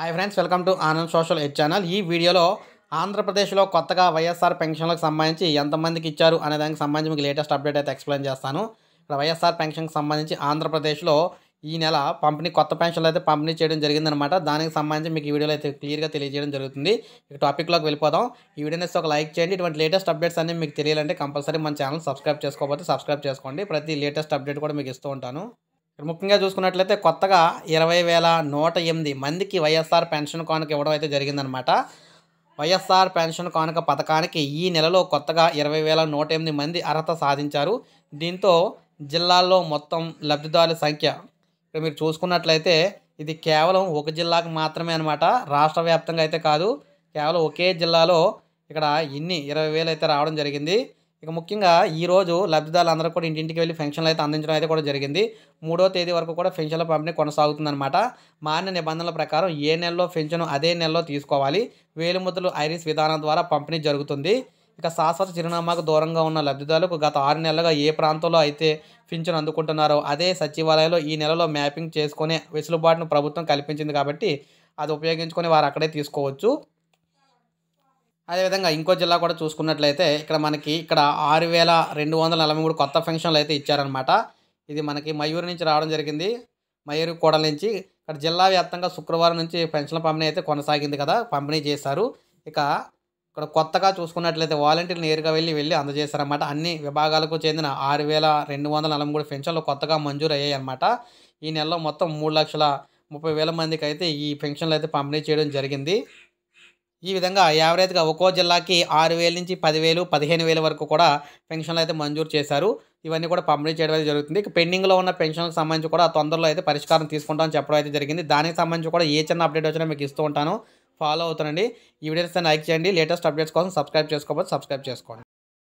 hi friends welcome to Anand social ed channel ఈ వీడియోలో ఆంధ్రప్రదేశ్లో కొత్తగా వైఎస్ఆర్ పెన్షన్లకు సంబంధించి ఎంతమందికి ఇచ్చారు అనే దానికి సంబంధించి మీకు లేటెస్ట్ అప్డేట్ అయితే ఎక్స్ప్లెయిన్ చేస్తాను ఇక్కడ వైఎస్ఆర్ పెన్షన్కి సంబంధించి ఆంధ్రప్రదేశ్లో ఈ నెల పంపిణీ కొత్త పెన్షన్లు అయితే పంపిణీ చేయడం జరిగిందనమాట దానికి సంబంధించి మీకు ఈ వీడియోలో అయితే క్లియర్గా తెలియజేయడం జరుగుతుంది ఇక టాపిక్లోకి వెళ్ళిపోదాం ఈ వీడియోని ఒక లైక్ చేయండి ఇటువంటి లేటెస్ట్ అప్డేట్స్ అన్ని మీకు తెలియాలంటే కంపల్సరీ మన ఛానల్ సబ్స్క్రైబ్ చేసుకోకపోతే సబ్స్క్రైబ్ చేసుకోండి ప్రతి లేటెస్ట్ అప్డేట్ కూడా మీకు ఇస్తూ ఉంటాను ఇక్కడ ముఖ్యంగా చూసుకున్నట్లయితే కొత్తగా ఇరవై వేల నూట ఎనిమిది మందికి వైఎస్ఆర్ పెన్షన్ కానుక ఇవ్వడం అయితే జరిగిందనమాట వైఎస్ఆర్ పెన్షన్ కానుక పథకానికి ఈ నెలలో కొత్తగా ఇరవై వేల నూట ఎనిమిది మంది అర్హత సాధించారు దీంతో జిల్లాల్లో మొత్తం లబ్ధిదారుల సంఖ్య ఇక్కడ మీరు చూసుకున్నట్లయితే ఇది కేవలం ఒక జిల్లాకు మాత్రమే అనమాట రాష్ట్ర వ్యాప్తంగా అయితే కాదు కేవలం ఒకే జిల్లాలో ఇక్కడ ఇన్ని ఇరవై వేలు అయితే రావడం జరిగింది ఇక ముఖ్యంగా ఈరోజు లబ్ధిదారులందరూ కూడా ఇంటింటికి వెళ్ళి పెన్షన్లు అయితే అందించడం అయితే కూడా జరిగింది మూడో తేదీ వరకు కూడా పెన్షన్ల పంపిణీ కొనసాగుతుందన్నమాట మాన్య నిబంధనల ప్రకారం ఏ నెలలో పెన్షన్ అదే నెలలో తీసుకోవాలి వేలుముద్దలు ఐరిస్ విధానం ద్వారా పంపిణీ జరుగుతుంది ఇక శాశ్వత చిరునామాకు దూరంగా ఉన్న లబ్ధిదారులకు గత ఆరు నెలలుగా ఏ ప్రాంతంలో అయితే పింఛను అందుకుంటున్నారో అదే సచివాలయంలో ఈ నెలలో మ్యాపింగ్ చేసుకునే వెసులుబాటును ప్రభుత్వం కల్పించింది కాబట్టి అది ఉపయోగించుకొని వారు అక్కడే తీసుకోవచ్చు అదేవిధంగా ఇంకో జిల్లా కూడా చూసుకున్నట్లయితే ఇక్కడ మనకి ఇక్కడ ఆరు వేల రెండు వందల నలభై మూడు కొత్త పెన్షన్లు అయితే ఇచ్చారనమాట ఇది మనకి మయూరు నుంచి రావడం జరిగింది మయూరు కోడల నుంచి ఇక్కడ జిల్లా వ్యాప్తంగా శుక్రవారం నుంచి పెన్షన్ల పంపిణీ అయితే కొనసాగింది కదా పంపిణీ చేశారు ఇక ఇక్కడ కొత్తగా చూసుకున్నట్లయితే వాలంటీర్లు నేరుగా వెళ్ళి వెళ్ళి అందజేశారన్నమాట అన్ని విభాగాలకు చెందిన ఆరు వేల రెండు వందల నలభై మూడు పెన్షన్లు కొత్తగా మంజూరు అయ్యాయి అనమాట ఈ నెలలో మొత్తం మూడు లక్షల ముప్పై వేల మందికి అయితే ఈ పెన్షన్లు అయితే పంపిణీ చేయడం జరిగింది ఈ విధంగా యావరేజ్గా ఒక్కో జిల్లాకి ఆరు వేల నుంచి పదివేలు పదిహేను వేల వరకు కూడా పెన్షన్లు అయితే మంజూరు చేశారు ఇవన్నీ కూడా పంపిణీ చేయడం జరుగుతుంది పెండింగ్లో ఉన్న పెన్షన్లకు సంబంధించి కూడా తొందరలో అయితే పరిష్కారం తీసుకుంటామని చెప్పడం అయితే జరిగింది దానికి సంబంధించి కూడా ఏ చిన్న అప్డేట్ వచ్చినా మీకు ఇస్తూ ఉంటాను ఫాలో అవుతానండి ఈ వీడియోస్ లైక్ చేయండి లేటెస్ట్ అప్డేట్స్ కోసం సబ్స్క్రైబ్ చేసుకోకపోతే సబ్స్క్రైబ్ చేసుకోండి